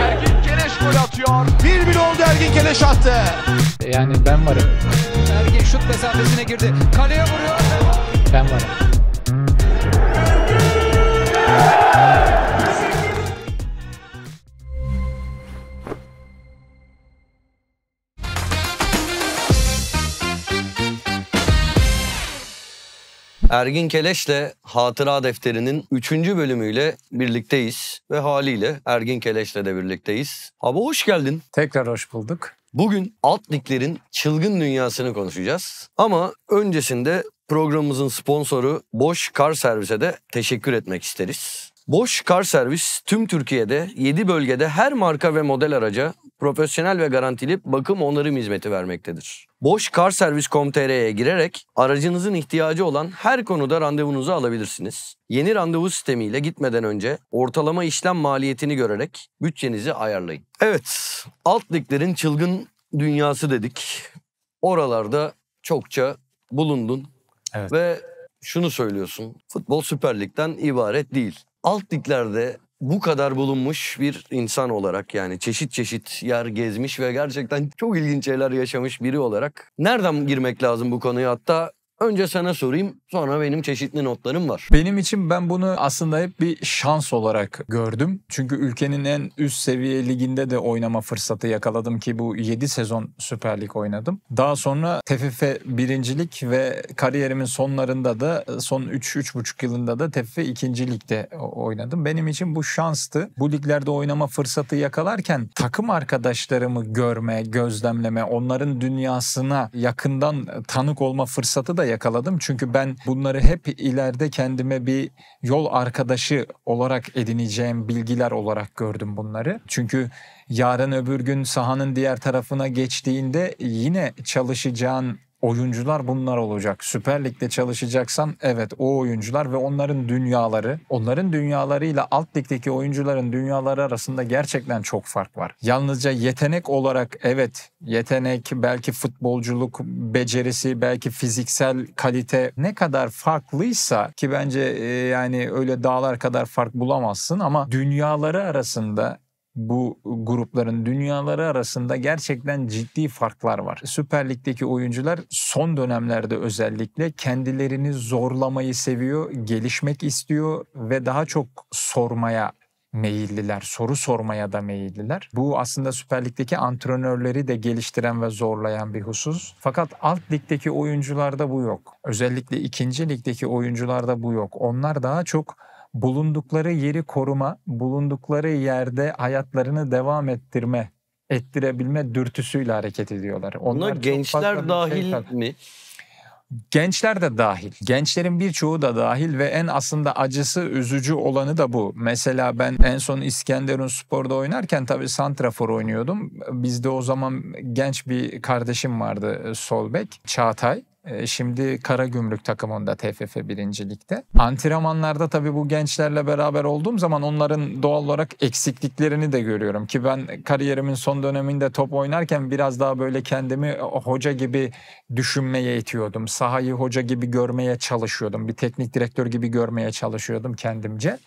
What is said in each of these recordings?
Ergin Keleş gol atıyor. 1-1 oldu Ergin Keleş attı. Yani ben varım. Ergin şut mesafesine girdi. Kaleye vuruyor. Ben varım. Ergin Keleş'le Hatıra Defteri'nin 3. bölümüyle birlikteyiz ve haliyle Ergin Keleş'le de birlikteyiz. Abi hoş geldin. Tekrar hoş bulduk. Bugün alt liglerin çılgın dünyasını konuşacağız. Ama öncesinde programımızın sponsoru Boş Kar Servis'e de teşekkür etmek isteriz. Boş Kar Servis tüm Türkiye'de 7 bölgede her marka ve model araca profesyonel ve garantili bakım onarım hizmeti vermektedir. Boş Kar Servis.com.tr'ye girerek aracınızın ihtiyacı olan her konuda randevunuzu alabilirsiniz. Yeni randevu sistemiyle gitmeden önce ortalama işlem maliyetini görerek bütçenizi ayarlayın. Evet, alt liglerin çılgın dünyası dedik. Oralarda çokça bulundun. Evet. Ve şunu söylüyorsun. Futbol Süper Lig'den ibaret değil alt liglerde bu kadar bulunmuş bir insan olarak yani çeşit çeşit yer gezmiş ve gerçekten çok ilginç şeyler yaşamış biri olarak nereden girmek lazım bu konuya? Hatta Önce sana sorayım sonra benim çeşitli notlarım var. Benim için ben bunu aslında hep bir şans olarak gördüm. Çünkü ülkenin en üst seviye liginde de oynama fırsatı yakaladım ki bu 7 sezon Süper Lig oynadım. Daha sonra TFF birincilik ve kariyerimin sonlarında da son 3-3,5 yılında da TFF ikincilikte oynadım. Benim için bu şanstı. Bu liglerde oynama fırsatı yakalarken takım arkadaşlarımı görme, gözlemleme, onların dünyasına yakından tanık olma fırsatı da yakaladım. Çünkü ben bunları hep ileride kendime bir yol arkadaşı olarak edineceğim bilgiler olarak gördüm bunları. Çünkü yarın öbür gün sahanın diğer tarafına geçtiğinde yine çalışacağın oyuncular bunlar olacak. Süper Lig'de çalışacaksan evet o oyuncular ve onların dünyaları, onların dünyalarıyla alt ligdeki oyuncuların dünyaları arasında gerçekten çok fark var. Yalnızca yetenek olarak evet yetenek, belki futbolculuk becerisi, belki fiziksel kalite ne kadar farklıysa ki bence e, yani öyle dağlar kadar fark bulamazsın ama dünyaları arasında bu grupların dünyaları arasında gerçekten ciddi farklar var. Süper Lig'deki oyuncular son dönemlerde özellikle kendilerini zorlamayı seviyor, gelişmek istiyor ve daha çok sormaya meyilliler, soru sormaya da meyilliler. Bu aslında Süper Lig'deki antrenörleri de geliştiren ve zorlayan bir husus. Fakat alt ligdeki oyuncularda bu yok. Özellikle ikinci ligdeki oyuncularda bu yok. Onlar daha çok bulundukları yeri koruma, bulundukları yerde hayatlarını devam ettirme, ettirebilme dürtüsüyle hareket ediyorlar. Onlar Buna gençler dahil şey mi? Gençler de dahil. Gençlerin birçoğu da dahil ve en aslında acısı, üzücü olanı da bu. Mesela ben en son İskenderun Spor'da oynarken tabii Santrafor oynuyordum. Bizde o zaman genç bir kardeşim vardı Solbek, Çağatay. E, şimdi Kara Gümrük takımında TFF birincilikte. Antrenmanlarda tabii bu gençlerle beraber olduğum zaman onların doğal olarak eksikliklerini de görüyorum. Ki ben kariyerimin son döneminde top oynarken biraz daha böyle kendimi hoca gibi düşünmeye itiyordum. Sahayı hoca gibi görmeye çalışıyordum. Bir teknik direktör gibi görmeye çalışıyordum kendimce.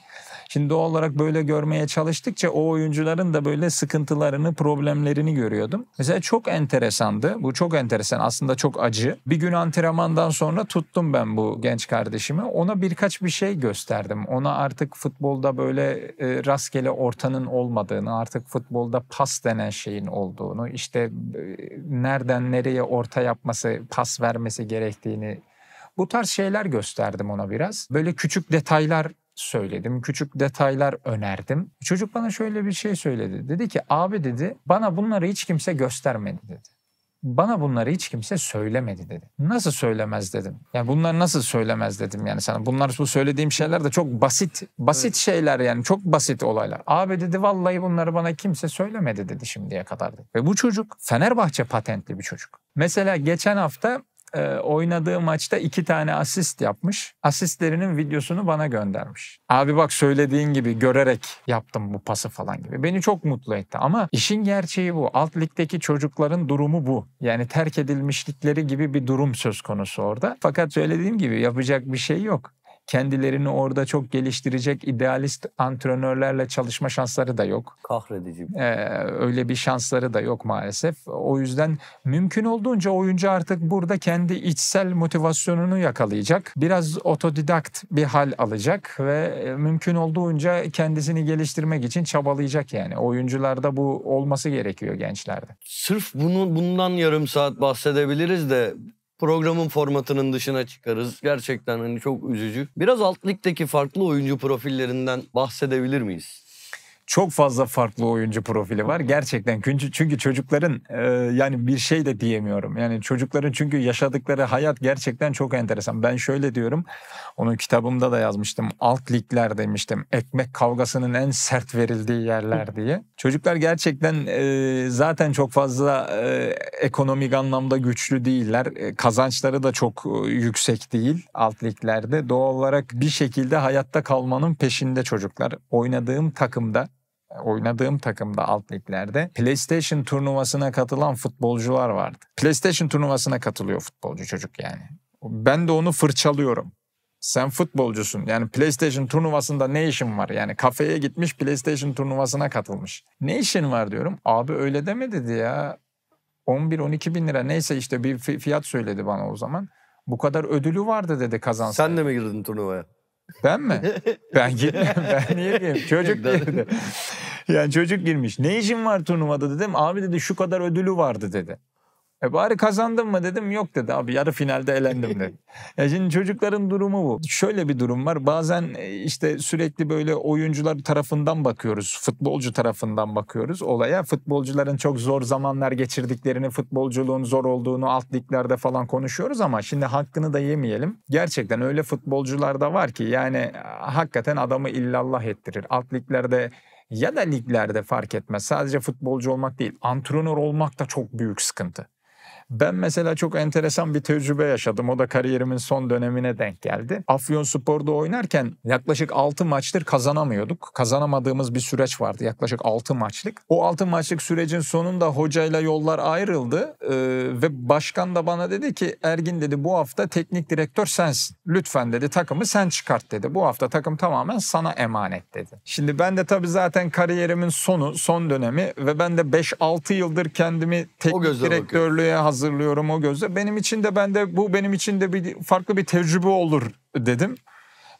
Şimdi doğal olarak böyle görmeye çalıştıkça o oyuncuların da böyle sıkıntılarını, problemlerini görüyordum. Mesela çok enteresandı. Bu çok enteresan. Aslında çok acı. Bir gün antrenmandan sonra tuttum ben bu genç kardeşimi. Ona birkaç bir şey gösterdim. Ona artık futbolda böyle e, rastgele ortanın olmadığını, artık futbolda pas denen şeyin olduğunu, işte e, nereden nereye orta yapması, pas vermesi gerektiğini bu tarz şeyler gösterdim ona biraz. Böyle küçük detaylar söyledim. Küçük detaylar önerdim. Çocuk bana şöyle bir şey söyledi. Dedi ki abi dedi bana bunları hiç kimse göstermedi dedi. Bana bunları hiç kimse söylemedi dedi. Nasıl söylemez dedim. Yani bunlar nasıl söylemez dedim yani sana. Bunlar bu söylediğim şeyler de çok basit. Basit evet. şeyler yani çok basit olaylar. Abi dedi vallahi bunları bana kimse söylemedi dedi şimdiye kadar. Dedi. Ve bu çocuk Fenerbahçe patentli bir çocuk. Mesela geçen hafta e, oynadığı maçta iki tane asist yapmış. Asistlerinin videosunu bana göndermiş. Abi bak söylediğin gibi görerek yaptım bu pası falan gibi. Beni çok mutlu etti ama işin gerçeği bu. Alt ligdeki çocukların durumu bu. Yani terk edilmişlikleri gibi bir durum söz konusu orada. Fakat söylediğim gibi yapacak bir şey yok kendilerini orada çok geliştirecek idealist antrenörlerle çalışma şansları da yok. Kahredici. Ee, öyle bir şansları da yok maalesef. O yüzden mümkün olduğunca oyuncu artık burada kendi içsel motivasyonunu yakalayacak. Biraz otodidakt bir hal alacak ve e, mümkün olduğunca kendisini geliştirmek için çabalayacak yani. Oyuncularda bu olması gerekiyor gençlerde. Sırf bunu bundan yarım saat bahsedebiliriz de programın formatının dışına çıkarız. Gerçekten hani çok üzücü. Biraz alt ligdeki farklı oyuncu profillerinden bahsedebilir miyiz? çok fazla farklı oyuncu profili var gerçekten. Çünkü çünkü çocukların e, yani bir şey de diyemiyorum. Yani çocukların çünkü yaşadıkları hayat gerçekten çok enteresan. Ben şöyle diyorum. onun kitabımda da yazmıştım. Alt ligler demiştim. Ekmek kavgasının en sert verildiği yerler diye. Çocuklar gerçekten e, zaten çok fazla e, ekonomik anlamda güçlü değiller. E, kazançları da çok e, yüksek değil alt liglerde. Doğal olarak bir şekilde hayatta kalmanın peşinde çocuklar. Oynadığım takımda oynadığım takımda alt liglerde PlayStation turnuvasına katılan futbolcular vardı. PlayStation turnuvasına katılıyor futbolcu çocuk yani. Ben de onu fırçalıyorum. Sen futbolcusun. Yani PlayStation turnuvasında ne işin var? Yani kafeye gitmiş PlayStation turnuvasına katılmış. Ne işin var diyorum. Abi öyle deme dedi ya. 11-12 bin lira neyse işte bir fiyat söyledi bana o zaman. Bu kadar ödülü vardı dedi kazansa. Sen de mi girdin turnuvaya? Ben mi? ben gitmem. Ben niye gireyim? Çocuk girdi. yani çocuk girmiş. Ne işin var turnuvada dedim. Abi dedi şu kadar ödülü vardı dedi. E bari kazandın mı dedim. Yok dedi abi yarı finalde elendim dedi. ya şimdi çocukların durumu bu. Şöyle bir durum var. Bazen e, işte sürekli böyle oyuncular tarafından bakıyoruz. Futbolcu tarafından bakıyoruz olaya. Futbolcuların çok zor zamanlar geçirdiklerini, futbolculuğun zor olduğunu alt liglerde falan konuşuyoruz ama şimdi hakkını da yemeyelim. Gerçekten öyle futbolcular da var ki yani e, hakikaten adamı illallah ettirir. Alt liglerde ya da liglerde fark etmez. Sadece futbolcu olmak değil, antrenör olmak da çok büyük sıkıntı. Ben mesela çok enteresan bir tecrübe yaşadım. O da kariyerimin son dönemine denk geldi. Afyon Spor'da oynarken yaklaşık 6 maçtır kazanamıyorduk. Kazanamadığımız bir süreç vardı yaklaşık 6 maçlık. O 6 maçlık sürecin sonunda hocayla yollar ayrıldı ee, ve başkan da bana dedi ki Ergin dedi bu hafta teknik direktör sensin. Lütfen dedi takımı sen çıkart dedi. Bu hafta takım tamamen sana emanet dedi. Şimdi ben de tabii zaten kariyerimin sonu, son dönemi ve ben de 5-6 yıldır kendimi teknik direktörlüğe hazır hazırlıyorum o gözle. Benim için de ben de bu benim için de bir farklı bir tecrübe olur dedim.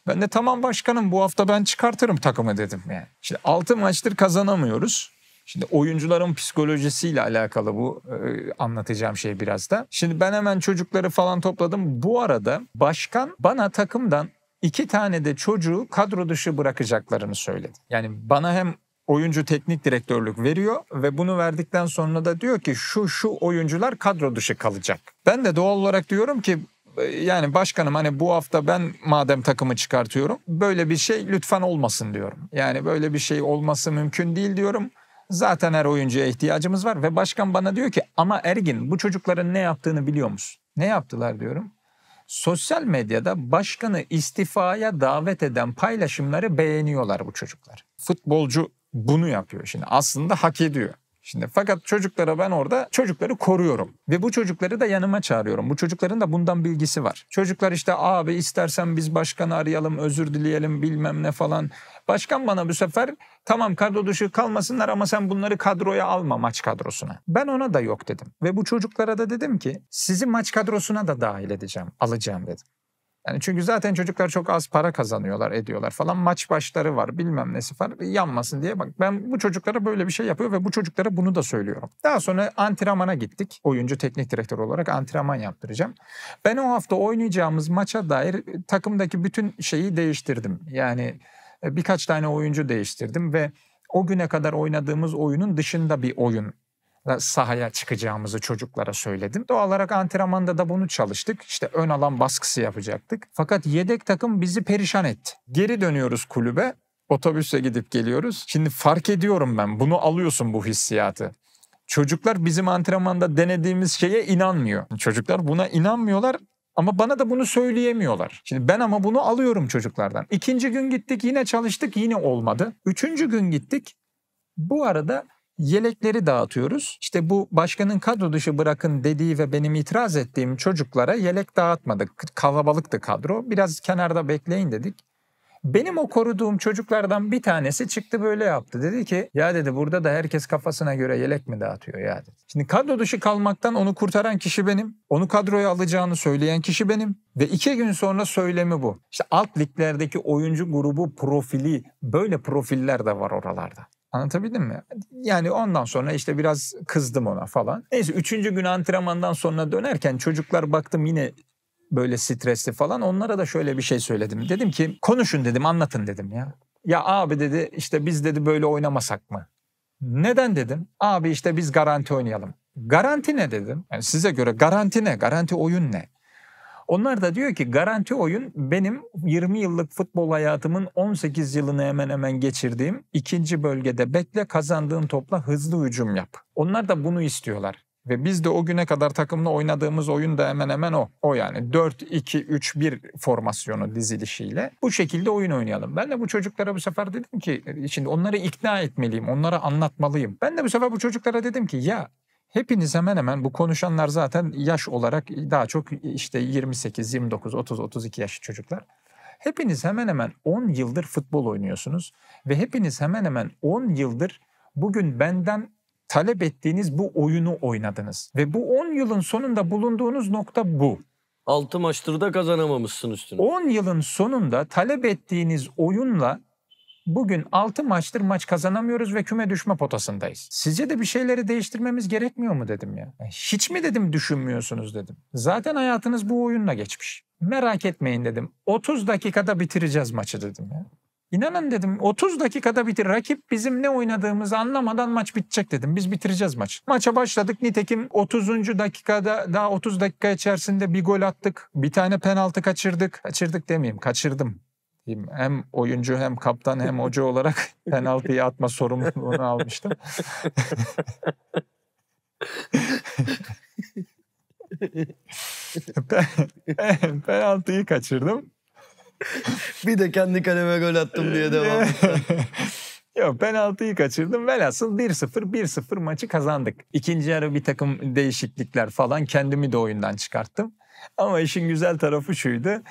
Ben de tamam başkanım bu hafta ben çıkartırım takımı dedim yani. Şimdi 6 maçtır kazanamıyoruz. Şimdi oyuncuların psikolojisiyle alakalı bu e, anlatacağım şey biraz da. Şimdi ben hemen çocukları falan topladım. Bu arada başkan bana takımdan iki tane de çocuğu kadro dışı bırakacaklarını söyledi. Yani bana hem oyuncu teknik direktörlük veriyor ve bunu verdikten sonra da diyor ki şu şu oyuncular kadro dışı kalacak. Ben de doğal olarak diyorum ki e, yani başkanım hani bu hafta ben madem takımı çıkartıyorum böyle bir şey lütfen olmasın diyorum. Yani böyle bir şey olması mümkün değil diyorum. Zaten her oyuncuya ihtiyacımız var ve başkan bana diyor ki ama Ergin bu çocukların ne yaptığını biliyor musun? Ne yaptılar diyorum. Sosyal medyada başkanı istifaya davet eden paylaşımları beğeniyorlar bu çocuklar. Futbolcu bunu yapıyor şimdi. Aslında hak ediyor. Şimdi fakat çocuklara ben orada çocukları koruyorum ve bu çocukları da yanıma çağırıyorum. Bu çocukların da bundan bilgisi var. Çocuklar işte abi istersen biz başkanı arayalım, özür dileyelim bilmem ne falan. Başkan bana bu sefer tamam kadro dışı kalmasınlar ama sen bunları kadroya alma maç kadrosuna. Ben ona da yok dedim ve bu çocuklara da dedim ki sizi maç kadrosuna da dahil edeceğim, alacağım dedim. Yani çünkü zaten çocuklar çok az para kazanıyorlar, ediyorlar falan. Maç başları var, bilmem nesi var. E, yanmasın diye bak ben bu çocuklara böyle bir şey yapıyor ve bu çocuklara bunu da söylüyorum. Daha sonra antrenmana gittik. Oyuncu teknik direktör olarak antrenman yaptıracağım. Ben o hafta oynayacağımız maça dair e, takımdaki bütün şeyi değiştirdim. Yani e, birkaç tane oyuncu değiştirdim ve o güne kadar oynadığımız oyunun dışında bir oyun e, sahaya çıkacağımızı çocuklara söyledim. Doğal olarak antrenmanda da bunu çalıştık. İşte ön alan baskısı yapacaktık. Fakat yedek takım bizi perişan etti. Geri dönüyoruz kulübe. Otobüse gidip geliyoruz. Şimdi fark ediyorum ben. Bunu alıyorsun bu hissiyatı. Çocuklar bizim antrenmanda denediğimiz şeye inanmıyor. Çocuklar buna inanmıyorlar. Ama bana da bunu söyleyemiyorlar. Şimdi ben ama bunu alıyorum çocuklardan. İkinci gün gittik yine çalıştık yine olmadı. Üçüncü gün gittik. Bu arada yelekleri dağıtıyoruz. İşte bu başkanın kadro dışı bırakın dediği ve benim itiraz ettiğim çocuklara yelek dağıtmadık. Kalabalıktı kadro. Biraz kenarda bekleyin dedik. Benim o koruduğum çocuklardan bir tanesi çıktı böyle yaptı. Dedi ki ya dedi burada da herkes kafasına göre yelek mi dağıtıyor ya dedi. Şimdi kadro dışı kalmaktan onu kurtaran kişi benim. Onu kadroya alacağını söyleyen kişi benim. Ve iki gün sonra söylemi bu. İşte alt liglerdeki oyuncu grubu profili böyle profiller de var oralarda. Anlatabildim mi? Yani ondan sonra işte biraz kızdım ona falan. Neyse üçüncü gün antrenmandan sonra dönerken çocuklar baktım yine böyle stresli falan. Onlara da şöyle bir şey söyledim. Dedim ki konuşun dedim anlatın dedim ya. Ya abi dedi işte biz dedi böyle oynamasak mı? Neden dedim? Abi işte biz garanti oynayalım. Garanti ne dedim? Yani size göre garanti ne? Garanti oyun ne? Onlar da diyor ki garanti oyun benim 20 yıllık futbol hayatımın 18 yılını hemen hemen geçirdiğim ikinci bölgede bekle kazandığın topla hızlı hücum yap. Onlar da bunu istiyorlar. Ve biz de o güne kadar takımla oynadığımız oyun da hemen hemen o. O yani 4-2-3-1 formasyonu dizilişiyle. Bu şekilde oyun oynayalım. Ben de bu çocuklara bu sefer dedim ki e, şimdi onları ikna etmeliyim. Onlara anlatmalıyım. Ben de bu sefer bu çocuklara dedim ki ya Hepiniz hemen hemen bu konuşanlar zaten yaş olarak daha çok işte 28, 29, 30, 32 yaşlı çocuklar. Hepiniz hemen hemen 10 yıldır futbol oynuyorsunuz ve hepiniz hemen hemen 10 yıldır bugün benden talep ettiğiniz bu oyunu oynadınız. Ve bu 10 yılın sonunda bulunduğunuz nokta bu. 6 maçtır da kazanamamışsın üstüne. 10 yılın sonunda talep ettiğiniz oyunla Bugün 6 maçtır maç kazanamıyoruz ve küme düşme potasındayız. Sizce de bir şeyleri değiştirmemiz gerekmiyor mu dedim ya. E, hiç mi dedim düşünmüyorsunuz dedim. Zaten hayatınız bu oyunla geçmiş. Merak etmeyin dedim. 30 dakikada bitireceğiz maçı dedim ya. İnanın dedim 30 dakikada bitir. Rakip bizim ne oynadığımızı anlamadan maç bitecek dedim. Biz bitireceğiz maçı. Maça başladık. Nitekim 30. dakikada daha 30 dakika içerisinde bir gol attık. Bir tane penaltı kaçırdık. Kaçırdık demeyeyim kaçırdım hem oyuncu hem kaptan hem hoca olarak penaltıyı atma sorumluluğunu almıştım. Ben penaltıyı kaçırdım. bir de kendi kaleme gol attım diye ee, devam Yok penaltıyı kaçırdım. Velhasıl 1-0 1-0 maçı kazandık. İkinci yarı bir takım değişiklikler falan kendimi de oyundan çıkarttım. Ama işin güzel tarafı şuydu. E,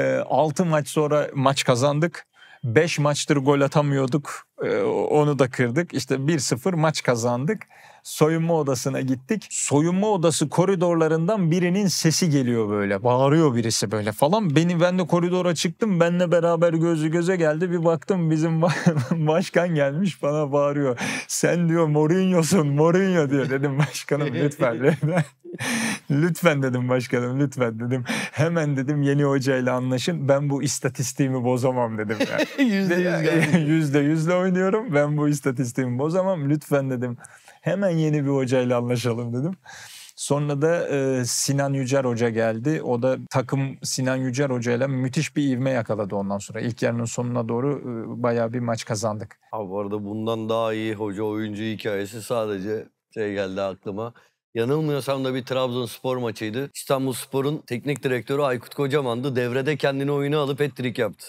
ee, 6 maç sonra maç kazandık. 5 maçtır gol atamıyorduk. Ee, onu da kırdık. İşte 1-0 maç kazandık. Soyunma odasına gittik. Soyunma odası koridorlarından birinin sesi geliyor böyle. Bağırıyor birisi böyle falan. Beni ben de koridora çıktım. Benle beraber gözü göze geldi. Bir baktım bizim başkan gelmiş bana bağırıyor. Sen diyor Mourinho'sun Mourinho diyor. Dedim başkanım lütfen. lütfen dedim başkanım lütfen dedim. Hemen dedim yeni hocayla anlaşın. Ben bu istatistiğimi bozamam dedim. yüzde, yüz yüzde yüzle oynuyorum. Ben bu istatistiğimi bozamam. Lütfen dedim. Hemen yeni bir hocayla anlaşalım dedim. Sonra da e, Sinan Yücer Hoca geldi. O da takım Sinan Yücer Hoca ile müthiş bir ivme yakaladı ondan sonra. İlk yarının sonuna doğru e, bayağı bir maç kazandık. Abi bu arada bundan daha iyi hoca oyuncu hikayesi sadece şey geldi aklıma. Yanılmıyorsam da bir Trabzonspor maçıydı. İstanbulspor'un teknik direktörü Aykut Kocaman'dı. Devrede kendini oyunu alıp ettirik yaptı.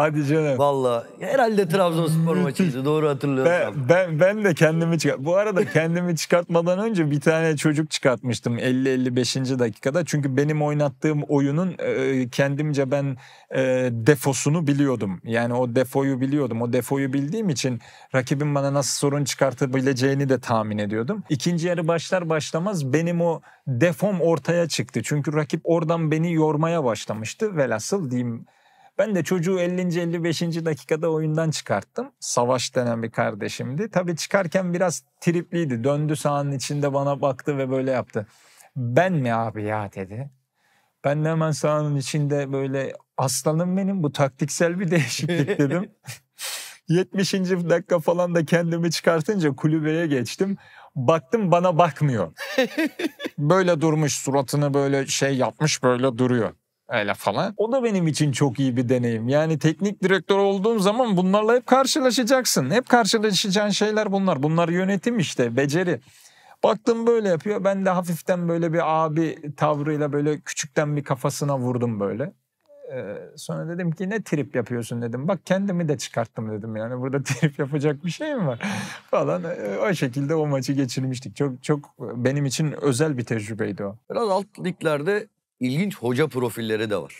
Hadi canım. Valla herhalde Trabzonspor maçıydı doğru hatırlıyorum. Ben, ben, ben de kendimi çıkart. Bu arada kendimi çıkartmadan önce bir tane çocuk çıkartmıştım 50-55. dakikada. Çünkü benim oynattığım oyunun e, kendimce ben e, defosunu biliyordum. Yani o defoyu biliyordum. O defoyu bildiğim için rakibin bana nasıl sorun çıkartabileceğini de tahmin ediyordum. İkinci yarı başlar başlamaz benim o defom ortaya çıktı. Çünkü rakip oradan beni yormaya başlamıştı. Velhasıl diyeyim ben de çocuğu 50. 55. dakikada oyundan çıkarttım. Savaş denen bir kardeşimdi. Tabii çıkarken biraz tripliydi. Döndü sahanın içinde bana baktı ve böyle yaptı. Ben mi abi ya dedi. Ben de hemen sahanın içinde böyle aslanım benim bu taktiksel bir değişiklik dedim. 70. dakika falan da kendimi çıkartınca kulübeye geçtim. Baktım bana bakmıyor. böyle durmuş suratını böyle şey yapmış böyle duruyor öyle falan. O da benim için çok iyi bir deneyim. Yani teknik direktör olduğum zaman bunlarla hep karşılaşacaksın. Hep karşılaşacağın şeyler bunlar. Bunlar yönetim işte, beceri. Baktım böyle yapıyor. Ben de hafiften böyle bir abi tavrıyla böyle küçükten bir kafasına vurdum böyle. Ee, sonra dedim ki ne trip yapıyorsun dedim. Bak kendimi de çıkarttım dedim yani. Burada trip yapacak bir şey mi var falan. Ee, o şekilde o maçı geçirmiştik. Çok çok benim için özel bir tecrübeydi o. Biraz alt liglerde ilginç hoca profilleri de var.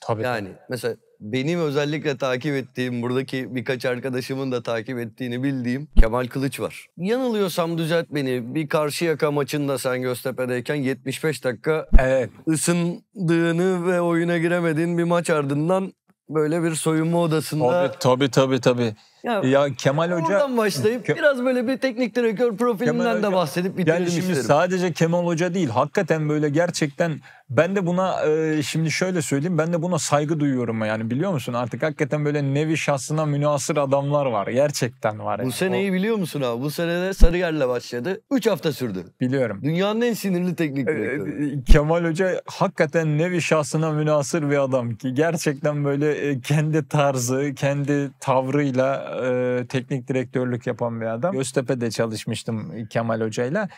Tabii. Yani mesela benim özellikle takip ettiğim, buradaki birkaç arkadaşımın da takip ettiğini bildiğim Kemal Kılıç var. Yanılıyorsam düzelt beni. Bir Karşıyaka maçında sen Göztepe'deyken 75 dakika evet. ısındığını ve oyuna giremediğin bir maç ardından böyle bir soyunma odasında... Tabii tabii tabii. tabii. Ya, e ya Kemal Hoca oradan başlayıp Ke biraz böyle bir teknik direktör profilinden Hoca, de bahsedip bitirelim yani şimdi isterim. sadece Kemal Hoca değil hakikaten böyle gerçekten ben de buna e, şimdi şöyle söyleyeyim ben de buna saygı duyuyorum yani biliyor musun artık hakikaten böyle nevi şahsına münasır adamlar var gerçekten var. Yani. Bu seneyi o... biliyor musun abi bu senede Sarıyer'le başladı 3 hafta sürdü. Biliyorum. Dünyanın en sinirli teknik e, e, direktörü. E, Kemal Hoca hakikaten nevi şahsına münasır bir adam ki gerçekten böyle e, kendi tarzı kendi tavrıyla e, teknik direktörlük yapan bir adam. Göztepe'de çalışmıştım Kemal Hoca'yla.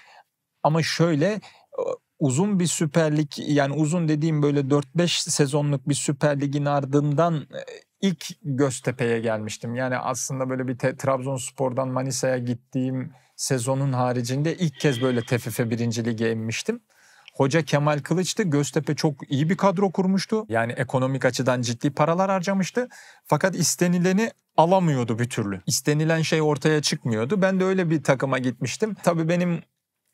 Ama şöyle e, uzun bir Süper Lig yani uzun dediğim böyle 4-5 sezonluk bir Süper Lig'in ardından e, ilk Göztepe'ye gelmiştim. Yani aslında böyle bir te, Trabzonspor'dan Manisa'ya gittiğim sezonun haricinde ilk kez böyle TFF 1. Lig'e inmiştim. Hoca Kemal Kılıç'tı. Göztepe çok iyi bir kadro kurmuştu. Yani ekonomik açıdan ciddi paralar harcamıştı. Fakat istenileni alamıyordu bir türlü. İstenilen şey ortaya çıkmıyordu. Ben de öyle bir takıma gitmiştim. Tabii benim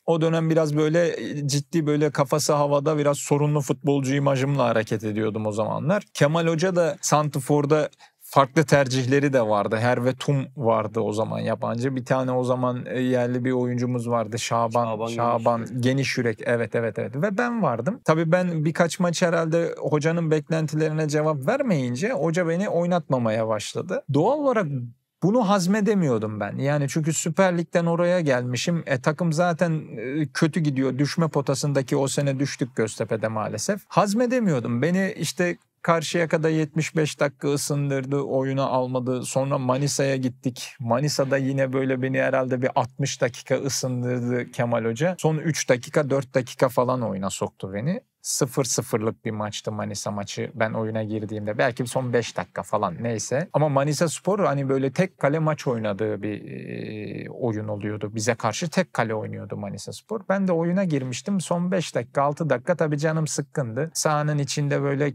o dönem biraz böyle e, ciddi böyle kafası havada biraz sorunlu futbolcu imajımla hareket ediyordum o zamanlar. Kemal Hoca da Santifor'da farklı tercihleri de vardı. her ve Hervetum vardı o zaman yabancı. Bir tane o zaman e, yerli bir oyuncumuz vardı. Şaban Şaban, Şaban geniş, yürek. geniş yürek. Evet evet evet. Ve ben vardım. Tabii ben birkaç maç herhalde hocanın beklentilerine cevap vermeyince hoca beni oynatmamaya başladı. Doğal olarak bunu hazmedemiyordum ben. Yani çünkü Süper Lig'den oraya gelmişim. E takım zaten e, kötü gidiyor. Düşme potasındaki o sene düştük Göztepe'de maalesef. Hazmedemiyordum. Beni işte Karşıya kadar 75 dakika ısındırdı, oyunu almadı. Sonra Manisa'ya gittik. Manisa'da yine böyle beni herhalde bir 60 dakika ısındırdı Kemal Hoca. Son 3 dakika, 4 dakika falan oyuna soktu beni. 0-0'lık bir maçtı Manisa maçı ben oyuna girdiğimde. Belki son 5 dakika falan neyse. Ama Manisa Spor hani böyle tek kale maç oynadığı bir oyun oluyordu. Bize karşı tek kale oynuyordu Manisa Spor. Ben de oyuna girmiştim. Son 5 dakika 6 dakika tabii canım sıkkındı. Sahanın içinde böyle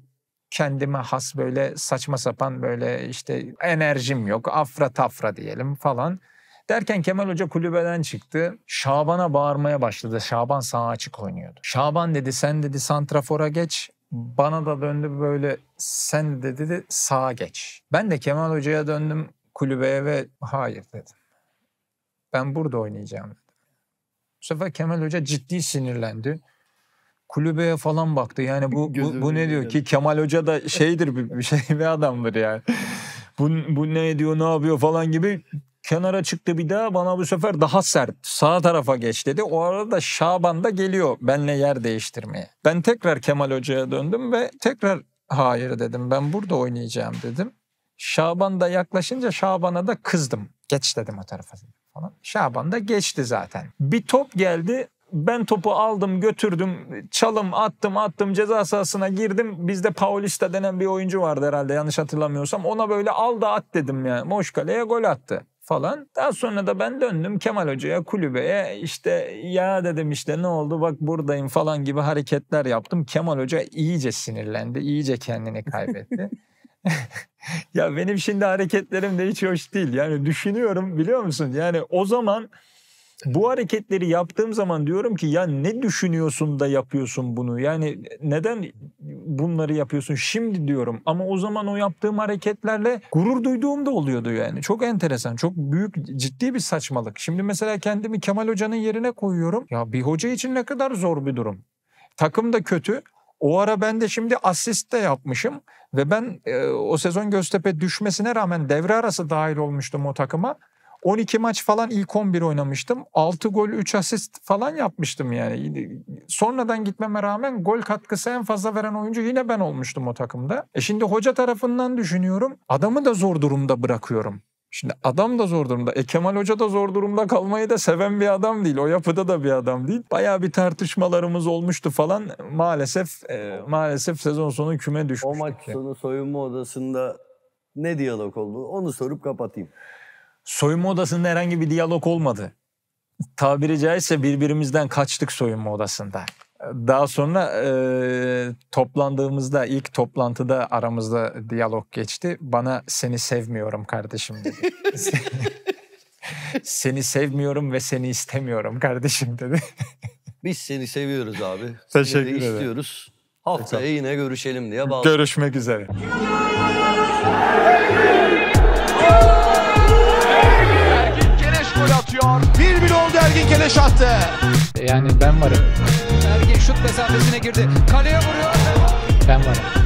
kendime has böyle saçma sapan böyle işte enerjim yok afra tafra diyelim falan. Derken Kemal Hoca kulübeden çıktı. Şaban'a bağırmaya başladı. Şaban sağ açık oynuyordu. Şaban dedi sen dedi santrafora geç. Bana da döndü böyle sen dedi, dedi sağa geç. Ben de Kemal Hoca'ya döndüm kulübeye ve hayır dedim. Ben burada oynayacağım dedim. Bu sefer Kemal Hoca ciddi sinirlendi kulübeye falan baktı. Yani bu bu, bu ne diyor ki Kemal Hoca da şeydir bir, bir şey bir adamdır yani. bu, bu ne diyor ne yapıyor falan gibi kenara çıktı bir daha bana bu sefer daha sert sağ tarafa geç dedi. O arada Şaban da geliyor benle yer değiştirmeye. Ben tekrar Kemal Hoca'ya döndüm ve tekrar hayır dedim ben burada oynayacağım dedim. Şaban da yaklaşınca Şaban'a da kızdım. Geç dedim o tarafa falan. Şaban da geçti zaten. Bir top geldi ben topu aldım götürdüm çalım attım attım ceza sahasına girdim bizde Paulista denen bir oyuncu vardı herhalde yanlış hatırlamıyorsam ona böyle al da at dedim yani. Moş kaleye gol attı falan. Daha sonra da ben döndüm Kemal Hoca'ya kulübeye işte ya dedim işte ne oldu bak buradayım falan gibi hareketler yaptım. Kemal Hoca iyice sinirlendi iyice kendini kaybetti. ya benim şimdi hareketlerim de hiç hoş değil yani düşünüyorum biliyor musun yani o zaman bu hareketleri yaptığım zaman diyorum ki ya ne düşünüyorsun da yapıyorsun bunu? Yani neden bunları yapıyorsun şimdi diyorum. Ama o zaman o yaptığım hareketlerle gurur duyduğum da oluyordu yani. Çok enteresan, çok büyük ciddi bir saçmalık. Şimdi mesela kendimi Kemal Hoca'nın yerine koyuyorum. Ya bir hoca için ne kadar zor bir durum. Takım da kötü. O ara ben de şimdi asist de yapmışım ve ben e, o sezon Göztepe düşmesine rağmen devre arası dahil olmuştum o takıma. 12 maç falan ilk 11 oynamıştım. 6 gol 3 asist falan yapmıştım yani. Sonradan gitmeme rağmen gol katkısı en fazla veren oyuncu yine ben olmuştum o takımda. E şimdi hoca tarafından düşünüyorum. Adamı da zor durumda bırakıyorum. Şimdi adam da zor durumda. E Kemal Hoca da zor durumda kalmayı da seven bir adam değil. O yapıda da bir adam değil. Bayağı bir tartışmalarımız olmuştu falan. Maalesef e, maalesef sezon sonu küme düşmüştük. O maç sonu soyunma odasında ne diyalog oldu? Onu sorup kapatayım. Soyunma odasında herhangi bir diyalog olmadı. Tabiri caizse birbirimizden kaçtık soyunma odasında. Daha sonra e, toplandığımızda ilk toplantıda aramızda diyalog geçti. Bana seni sevmiyorum kardeşim dedi. seni sevmiyorum ve seni istemiyorum kardeşim dedi. Biz seni seviyoruz abi. Teşekkür ederim. istiyoruz. Haftaya yine görüşelim diye bağlı. Görüşmek üzere. Ergin Keleş Yani ben varım. Ergin şut mesafesine girdi. Kaleye vuruyor. Ben varım.